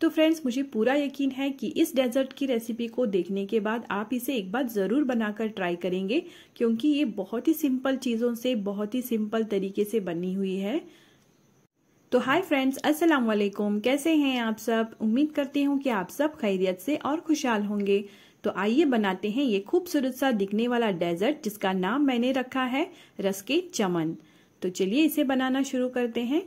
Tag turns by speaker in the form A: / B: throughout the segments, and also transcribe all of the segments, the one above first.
A: तो फ्रेंड्स मुझे पूरा यकीन है कि इस डेजर्ट की रेसिपी को देखने के बाद आप इसे एक बार ज़रूर बनाकर ट्राई करेंगे क्योंकि ये बहुत ही सिंपल चीज़ों से बहुत ही सिंपल तरीके से बनी हुई है तो हाय फ्रेंड्स अस्सलाम वालेकुम कैसे हैं आप सब उम्मीद करती हूँ कि आप सब खैरियत से और खुशहाल होंगे तो आइए बनाते हैं ये खूबसूरत सा दिखने वाला डेजर्ट जिसका नाम मैंने रखा है रस के चमन तो चलिए इसे बनाना शुरू करते हैं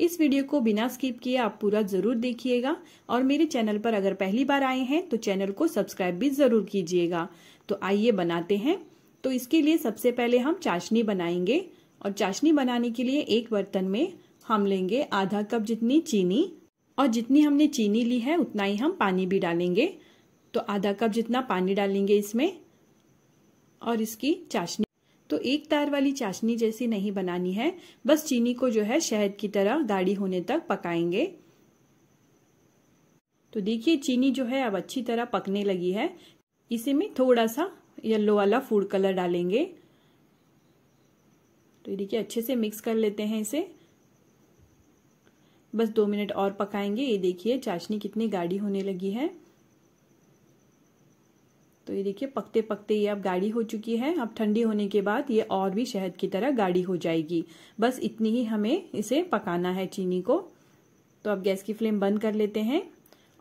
A: इस वीडियो को बिना स्किप किए आप पूरा जरूर देखिएगा और मेरे चैनल पर अगर पहली बार आए हैं तो चैनल को सब्सक्राइब भी जरूर कीजिएगा तो आइए बनाते हैं तो इसके लिए सबसे पहले हम चाशनी बनाएंगे और चाशनी बनाने के लिए एक बर्तन में हम लेंगे आधा कप जितनी चीनी और जितनी हमने चीनी ली है उतना ही हम पानी भी डालेंगे तो आधा कप जितना पानी डालेंगे इसमें और इसकी चाशनी तो एक तार वाली चाशनी जैसी नहीं बनानी है बस चीनी को जो है शहद की तरह गाढ़ी होने तक पकाएंगे तो देखिए चीनी जो है अब अच्छी तरह पकने लगी है इसे में थोड़ा सा येलो वाला फूड कलर डालेंगे तो देखिए अच्छे से मिक्स कर लेते हैं इसे बस दो मिनट और पकाएंगे ये देखिए चाशनी कितनी गाढ़ी होने लगी है तो ये देखिए पकते पकते ये अब गाढ़ी हो चुकी है अब ठंडी होने के बाद ये और भी शहद की तरह गाढ़ी हो जाएगी बस इतनी ही हमें इसे पकाना है चीनी को तो अब गैस की फ्लेम बंद कर लेते हैं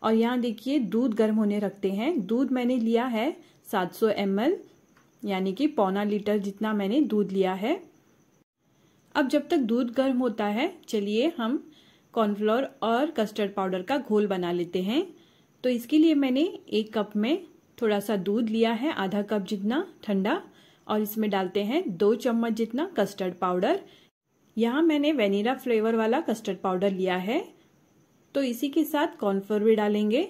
A: और यहाँ देखिए दूध गर्म होने रखते हैं दूध मैंने लिया है 700 सौ यानी कि पौना लीटर जितना मैंने दूध लिया है अब जब तक दूध गर्म होता है चलिए हम कॉर्नफ्लोर और कस्टर्ड पाउडर का घोल बना लेते हैं तो इसके लिए मैंने एक कप में थोड़ा सा दूध लिया है आधा कप जितना ठंडा और इसमें डालते हैं दो चम्मच जितना कस्टर्ड पाउडर यहाँ मैंने वेनिला फ्लेवर वाला कस्टर्ड पाउडर लिया है तो इसी के साथ कॉर्नफ्लोर भी डालेंगे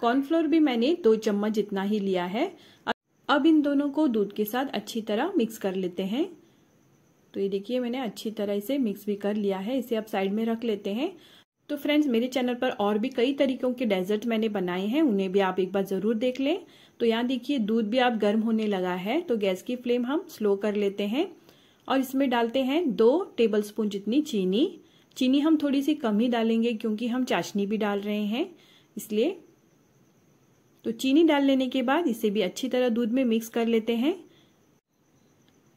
A: कॉर्नफ्लोर भी मैंने दो चम्मच जितना ही लिया है अब इन दोनों को दूध के साथ अच्छी तरह मिक्स कर लेते हैं तो ये देखिए मैंने अच्छी तरह इसे मिक्स भी कर लिया है इसे आप साइड में रख लेते हैं तो फ्रेंड्स मेरे चैनल पर और भी कई तरीकों के डेजर्ट मैंने बनाए हैं उन्हें भी आप एक बार ज़रूर देख लें तो यहाँ देखिए दूध भी आप गर्म होने लगा है तो गैस की फ्लेम हम स्लो कर लेते हैं और इसमें डालते हैं दो टेबल स्पून जितनी चीनी चीनी हम थोड़ी सी कम ही डालेंगे क्योंकि हम चाशनी भी डाल रहे हैं इसलिए तो चीनी डाल लेने के बाद इसे भी अच्छी तरह दूध में मिक्स कर लेते हैं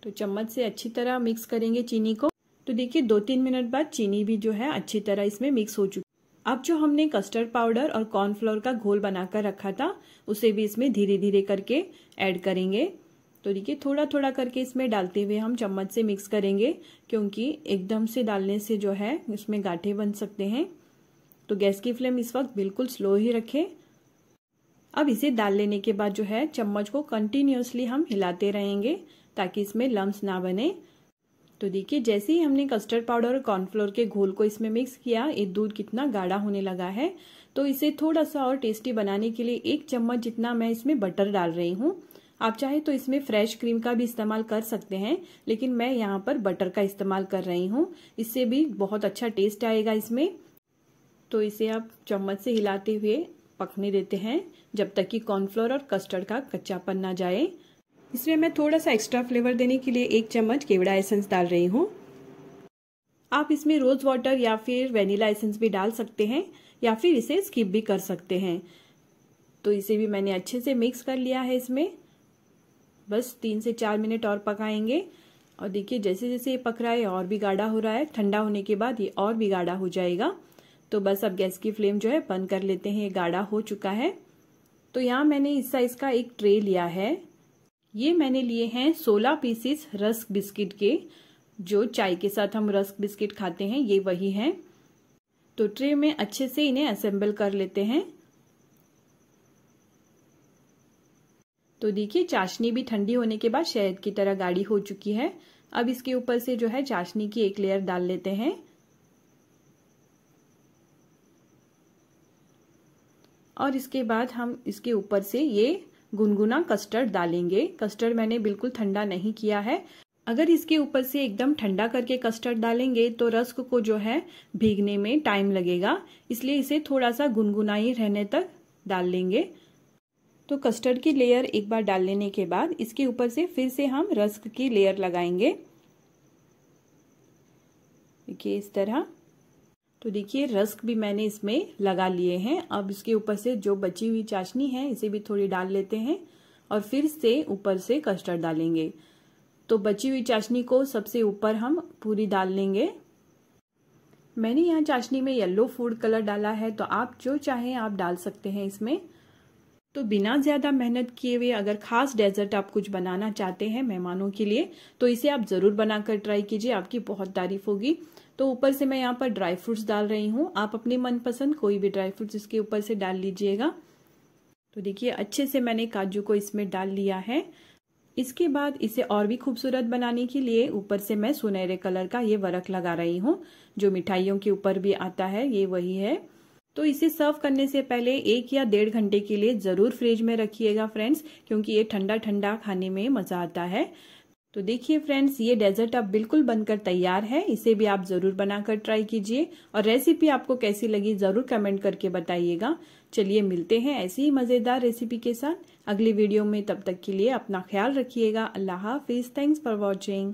A: तो चम्मच से अच्छी तरह मिक्स करेंगे चीनी को तो देखिए दो तीन मिनट बाद चीनी भी जो है अच्छी तरह इसमें मिक्स हो चुकी अब जो हमने कस्टर्ड पाउडर और कॉर्नफ्लोर का घोल बनाकर रखा था उसे भी इसमें धीरे धीरे करके ऐड करेंगे तो देखिए थोड़ा थोड़ा करके इसमें डालते हुए हम चम्मच से मिक्स करेंगे क्योंकि एकदम से डालने से जो है इसमें गाठे बन सकते हैं तो गैस की फ्लेम इस वक्त बिल्कुल स्लो ही रखें अब इसे डाल लेने के बाद जो है चम्मच को कंटिन्यूसली हम हिलाते रहेंगे ताकि इसमें लम्स ना बने तो देखिए जैसे ही हमने कस्टर्ड पाउडर और कॉर्नफ्लोर के घोल को इसमें मिक्स किया ये दूध कितना गाढ़ा होने लगा है तो इसे थोड़ा सा और टेस्टी बनाने के लिए एक चम्मच जितना मैं इसमें बटर डाल रही हूँ आप चाहे तो इसमें फ्रेश क्रीम का भी इस्तेमाल कर सकते हैं लेकिन मैं यहाँ पर बटर का इस्तेमाल कर रही हूँ इससे भी बहुत अच्छा टेस्ट आएगा इसमें तो इसे आप चम्मच से हिलाते हुए पकने देते हैं जब तक कि कॉर्नफ्लोर और कस्टर्ड का कच्चापन ना जाए इसमें मैं थोड़ा सा एक्स्ट्रा फ्लेवर देने के लिए एक चम्मच केवड़ा एसेंस डाल रही हूँ आप इसमें रोज़ वाटर या फिर वेनिला एसेंस भी डाल सकते हैं या फिर इसे स्किप भी कर सकते हैं तो इसे भी मैंने अच्छे से मिक्स कर लिया है इसमें बस तीन से चार मिनट और पकाएंगे और देखिए जैसे जैसे ये पक रहा है और भी गाढ़ा हो रहा है ठंडा होने के बाद ये और भी गाढ़ा हो जाएगा तो बस अब गैस की फ्लेम जो है बंद कर लेते हैं ये गाढ़ा हो चुका है तो यहाँ मैंने इस साइज़ का एक ट्रे लिया है ये मैंने लिए हैं सोलह पीसेस रस्क बिस्किट के जो चाय के साथ हम रस्क बिस्किट खाते हैं ये वही हैं तो ट्रे में अच्छे से इन्हें असेंबल कर लेते हैं तो देखिए चाशनी भी ठंडी होने के बाद शहद की तरह गाढ़ी हो चुकी है अब इसके ऊपर से जो है चाशनी की एक लेयर डाल लेते हैं और इसके बाद हम इसके ऊपर से ये गुनगुना कस्टर्ड डालेंगे कस्टर्ड मैंने बिल्कुल ठंडा नहीं किया है अगर इसके ऊपर से एकदम ठंडा करके कस्टर्ड डालेंगे तो रस्क को जो है भीगने में टाइम लगेगा इसलिए इसे थोड़ा सा गुनगुनाई रहने तक डाल लेंगे तो कस्टर्ड की लेयर एक बार डाल लेने के बाद इसके ऊपर से फिर से हम रस्क की लेयर लगाएंगे देखिए इस तरह तो देखिए रस्क भी मैंने इसमें लगा लिए हैं अब इसके ऊपर से जो बची हुई चाशनी है इसे भी थोड़ी डाल लेते हैं और फिर से ऊपर से कस्टर्ड डालेंगे तो बची हुई चाशनी को सबसे ऊपर हम पूरी डाल लेंगे मैंने यहाँ चाशनी में येलो फूड कलर डाला है तो आप जो चाहें आप डाल सकते हैं इसमें तो बिना ज़्यादा मेहनत किए हुए अगर खास डेजर्ट आप कुछ बनाना चाहते हैं मेहमानों के लिए तो इसे आप ज़रूर बनाकर ट्राई कीजिए आपकी बहुत तारीफ होगी तो ऊपर से मैं यहाँ पर ड्राई फ्रूट्स डाल रही हूँ आप अपने मनपसंद कोई भी ड्राई फ्रूट्स इसके ऊपर से डाल लीजिएगा तो देखिए अच्छे से मैंने काजू को इसमें डाल लिया है इसके बाद इसे और भी खूबसूरत बनाने के लिए ऊपर से मैं सुनहरे कलर का ये वरक लगा रही हूँ जो मिठाइयों के ऊपर भी आता है ये वही है तो इसे सर्व करने से पहले एक या डेढ़ घंटे के लिए ज़रूर फ्रिज में रखिएगा फ्रेंड्स क्योंकि ये ठंडा ठंडा खाने में मज़ा आता है तो देखिए फ्रेंड्स ये डेजर्ट अब बिल्कुल बनकर तैयार है इसे भी आप ज़रूर बनाकर ट्राई कीजिए और रेसिपी आपको कैसी लगी ज़रूर कमेंट करके बताइएगा चलिए मिलते हैं ऐसी ही मज़ेदार रेसिपी के साथ अगली वीडियो में तब तक के लिए अपना ख्याल रखिएगा अल्लाह हाफिज़ थैंक्स फॉर वॉचिंग